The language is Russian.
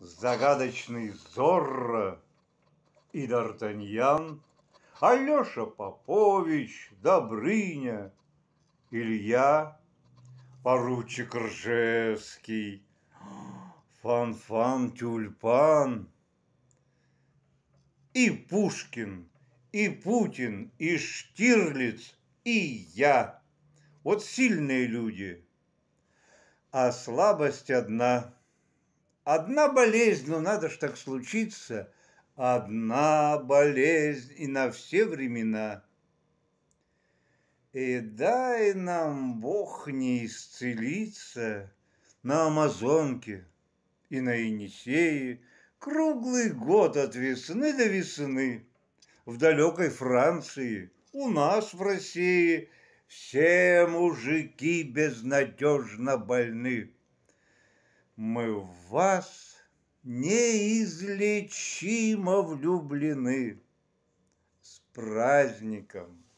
загадочный Зорро и Д'Артаньян, Алеша Попович, Добрыня, Илья, поручик Ржевский, Фанфан Тюльпан и Пушкин, и Путин, и Штирлиц, и я. Вот сильные люди, а слабость одна – Одна болезнь, но надо ж так случиться, одна болезнь и на все времена. И дай нам Бог не исцелиться на Амазонке и на Енисее круглый год от весны до весны в далекой Франции, у нас в России все мужики безнадежно больны мы в вас неизлечимо влюблены. С праздником!